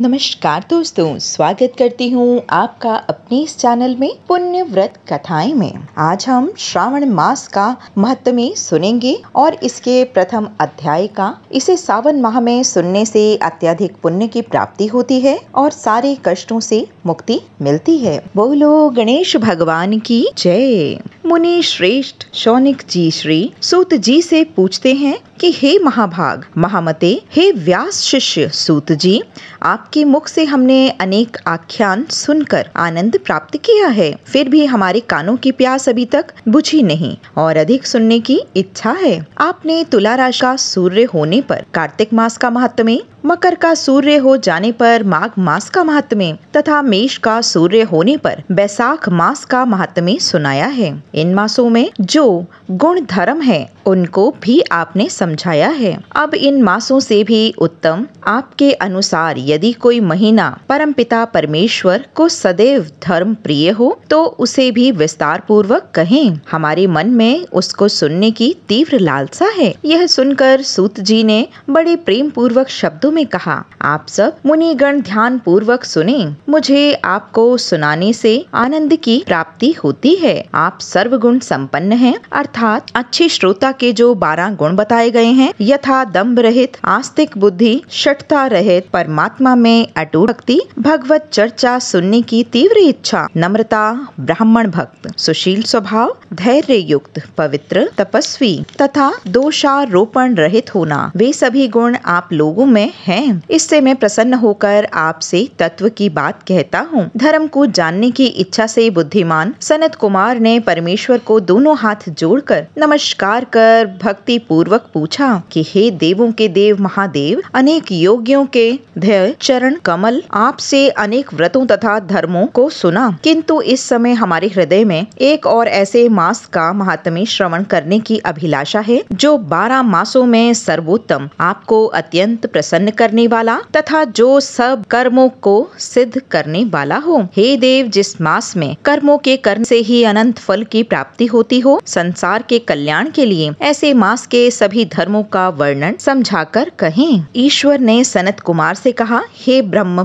नमस्कार दोस्तों स्वागत करती हूँ आपका अपने इस चैनल में पुण्य व्रत कथाएं में आज हम श्रावण मास का महत्व में सुनेंगे और इसके प्रथम अध्याय का इसे सावन माह में सुनने से अत्यधिक पुण्य की प्राप्ति होती है और सारे कष्टों से मुक्ति मिलती है बोलो गणेश भगवान की जय मुनि श्रेष्ठ शौनिक जी श्री सूत जी से पूछते हैं कि हे महाभाग महामते हे व्यास शिष्य सूत जी आप आपके मुख से हमने अनेक आख्यान सुनकर आनंद प्राप्त किया है फिर भी हमारे कानों की प्यास अभी तक बुझी नहीं और अधिक सुनने की इच्छा है आपने तुला राशि का सूर्य होने पर कार्तिक मास का में मकर का सूर्य हो जाने पर माघ मास का में तथा मेष का सूर्य होने पर बैसाख मास का में सुनाया है इन मासों में जो गुण धर्म है उनको भी आपने समझाया है अब इन मासों से भी उत्तम आपके अनुसार यदि कोई महीना परमपिता परमेश्वर को सदैव धर्म प्रिय हो तो उसे भी विस्तार पूर्वक कहें हमारे मन में उसको सुनने की तीव्र लालसा है यह सुनकर सूत जी ने बड़े प्रेम पूर्वक शब्दों में कहा आप सब मुनिगण ध्यान पूर्वक सुने मुझे आपको सुनाने से आनंद की प्राप्ति होती है आप सर्वगुण संपन्न हैं अर्थात अच्छे श्रोता के जो बारह गुण बताए गए हैं यथा दम्भ रहित आस्तिक बुद्धि शठता रहित परमात्मा में अटूट भक्ति भगवत चर्चा सुनने की तीव्र इच्छा नम्रता ब्राह्मण भक्त सुशील स्वभाव धैर्य युक्त पवित्र तपस्वी तथा दोषारोपण रहित होना वे सभी गुण आप लोगों में हैं इससे मैं प्रसन्न होकर आपसे तत्व की बात कहता हूँ धर्म को जानने की इच्छा से बुद्धिमान सनत कुमार ने परमेश्वर को दोनों हाथ जोड़कर नमस्कार कर कर भक्ति पूर्वक पूछा कि हे देवों के देव महादेव अनेक योगियों के धैर्य चरण कमल आपसे अनेक व्रतों तथा धर्मों को सुना किंतु इस समय हमारे हृदय में एक और ऐसे मास का महात्म्य श्रवण करने की अभिलाषा है जो बारह मासों में सर्वोत्तम आपको अत्यंत प्रसन्न करने वाला तथा जो सब कर्मों को सिद्ध करने वाला हो हे देव जिस मास में कर्मों के कर्म से ही अनंत फल की प्राप्ति होती हो संसार के कल्याण के लिए ऐसे मास के सभी धर्मों का वर्णन समझाकर कहें ईश्वर ने सनत कुमार से कहा हे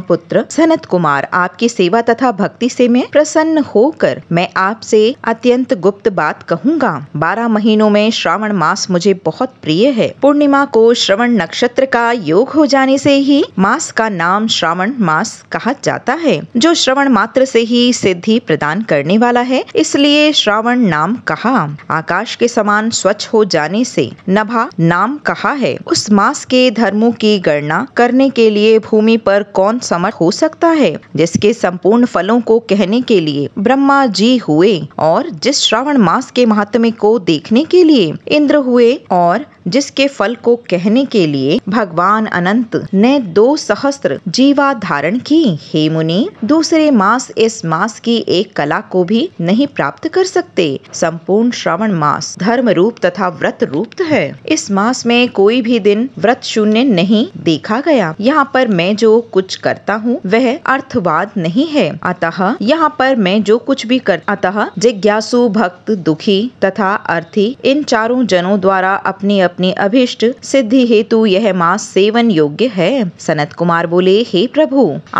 पुत्र सनत कुमार आपकी सेवा तथा भक्ति से मैं प्रसन्न होकर मैं आपसे अत्यंत गुप्त बात कहूँगा बारह महीनों में श्रावण मास मुझे बहुत प्रिय है पूर्णिमा को श्रवण नक्षत्र का योग हो जाने से ही मास का नाम श्रावण मास कहा जाता है जो श्रवण मात्र से ही सिद्धि प्रदान करने वाला है इसलिए श्रावण नाम कहा आकाश के समान स्वच्छ हो हो जाने से नभा नाम कहा है उस मास के धर्मों की गणना करने के लिए भूमि पर कौन समर्थ हो सकता है जिसके संपूर्ण फलों को कहने के लिए ब्रह्मा जी हुए और जिस श्रावण मास के महात्म्य को देखने के लिए इंद्र हुए और जिसके फल को कहने के लिए भगवान अनंत ने दो सहस्त्र जीवा धारण की हे मुनि दूसरे मास इस मास की एक कला को भी नहीं प्राप्त कर सकते संपूर्ण श्रावण मास धर्म रूप तथा व्रत रूप है इस मास में कोई भी दिन व्रत शून्य नहीं देखा गया यहाँ पर मैं जो कुछ करता हूँ वह अर्थवाद नहीं है अतः यहाँ पर मैं जो कुछ भी कर अतः जिज्ञासु भक्त दुखी तथा अर्थी इन चारों जनों द्वारा अपनी अपनी अभिष्ट सिद्धि हेतु यह मास सेवन योग्य है सनत कुमार बोले हे प्रभु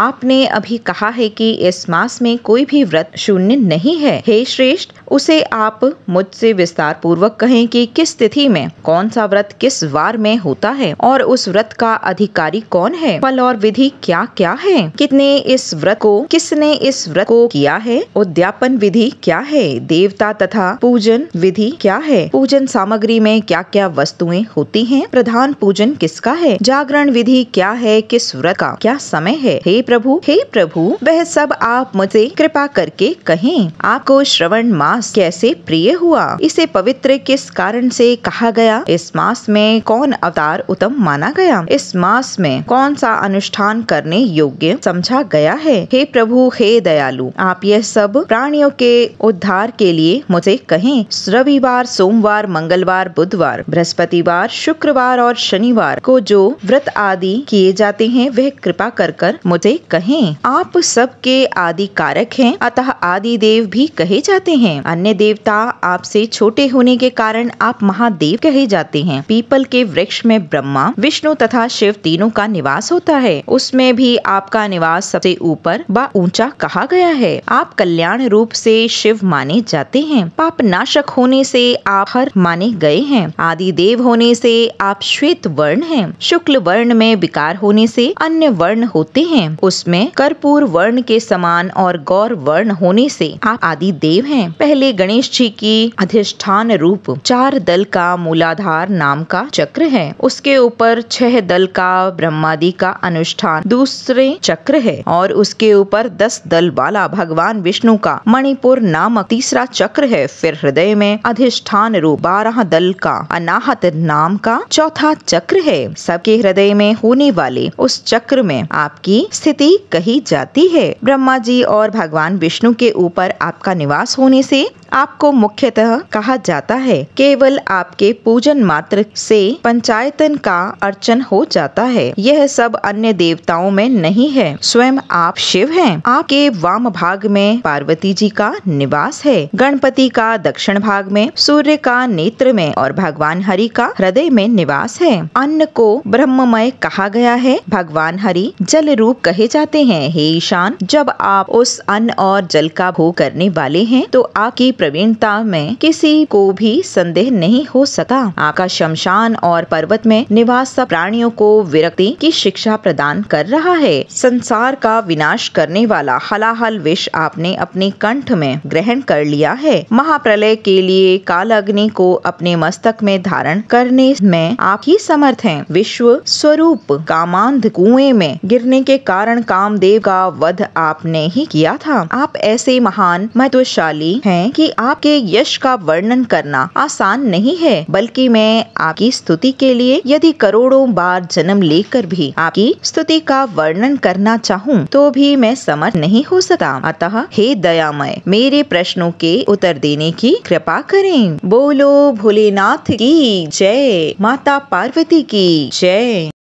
आपने अभी कहा है कि इस मास में कोई भी व्रत शून्य नहीं है हे श्रेष्ठ उसे आप मुझसे विस्तार पूर्वक कहें कि किस तिथि में कौन सा व्रत किस वार में होता है और उस व्रत का अधिकारी कौन है फल और विधि क्या क्या है कितने इस व्रत को किसने इस व्रत को किया है उद्यापन विधि क्या है देवता तथा पूजन विधि क्या है पूजन सामग्री में क्या क्या वस्तुएं होती हैं प्रधान पूजन किसका है जागरण विधि क्या है किस व्रत का क्या समय है हे प्रभु हे प्रभु वह सब आप मुझे कृपा करके कहें आपको श्रवण मास कैसे प्रिय हुआ इसे पवित्र किस कारण कारण से कहा गया इस मास में कौन अवतार उत्तम माना गया इस मास में कौन सा अनुष्ठान करने योग्य समझा गया है हे प्रभु हे दयालु आप यह सब प्राणियों के उद्धार के लिए मुझे कहें रविवार सोमवार मंगलवार बुधवार बृहस्पतिवार शुक्रवार और शनिवार को जो व्रत आदि किए जाते हैं वह कृपा कर कर मुझे कहें आप सबके आदि कारक हैं अतः आदि देव भी कहे जाते हैं अन्य देवता आपसे छोटे होने के कारण आप आप महादेव कहे जाते हैं पीपल के वृक्ष में ब्रह्मा विष्णु तथा शिव तीनों का निवास होता है उसमें भी आपका निवास सबसे ऊपर व ऊंचा कहा गया है आप कल्याण रूप से शिव माने जाते हैं पाप नाशक होने से आप हर माने गए हैं आदि देव होने से आप श्वेत वर्ण हैं शुक्ल वर्ण में विकार होने से अन्य वर्ण होते हैं उसमें कर्पूर वर्ण के समान और गौर वर्ण होने से आप आदि देव हैं पहले गणेश जी की अधिष्ठान रूप चार दल का मूलाधार नाम का चक्र है उसके ऊपर छह दल का ब्रह्मादि का अनुष्ठान दूसरे चक्र है और उसके ऊपर दस दल वाला भगवान विष्णु का मणिपुर नामक तीसरा चक्र है फिर हृदय में अधिष्ठान रूप बारह दल का अनाहत नाम का चौथा चक्र है सबके हृदय में होने वाले उस चक्र में आपकी स्थिति कही जाती है ब्रह्मा जी और भगवान विष्णु के ऊपर आपका निवास होने से आपको मुख्यतः कहा जाता है केवल आपके पूजन मात्र से पंचायतन का अर्चन हो जाता है यह सब अन्य देवताओं में नहीं है स्वयं आप शिव हैं आपके वाम भाग में पार्वती जी का निवास है गणपति का दक्षिण भाग में सूर्य का नेत्र में और भगवान हरि का हृदय में निवास है अन्न को ब्रह्ममय कहा गया है भगवान हरि जल रूप कहे जाते हैं हे ईशान जब आप उस अन्न और जल का भोग करने वाले हैं तो आपकी प्रवीणता में किसी को भी संदेह नहीं हो सका आकाश शमशान और पर्वत में निवास प्राणियों को विरक्ति की शिक्षा प्रदान कर रहा है संसार का विनाश करने वाला हलाहल विष आपने अपने कंठ में ग्रहण कर लिया है महाप्रलय के लिए काल अग्नि को अपने मस्तक में धारण करने में आप ही समर्थ हैं विश्व स्वरूप कामांध कुएं में गिरने के कारण कामदेव का वध आपने ही किया था आप ऐसे महान महत्वशाली हैं कि आपके यश का वर्णन करना आसान नहीं है बल्कि मैं आपकी स्तुति के लिए यदि करोड़ों बार जन्म लेकर भी आपकी स्तुति का वर्णन करना चाहूँ तो भी मैं समर्थ नहीं हो सकता अतः हे दयामय मेरे प्रश्नों के उत्तर देने की कृपा करें बोलो भोलेनाथ की जय माता पार्वती की जय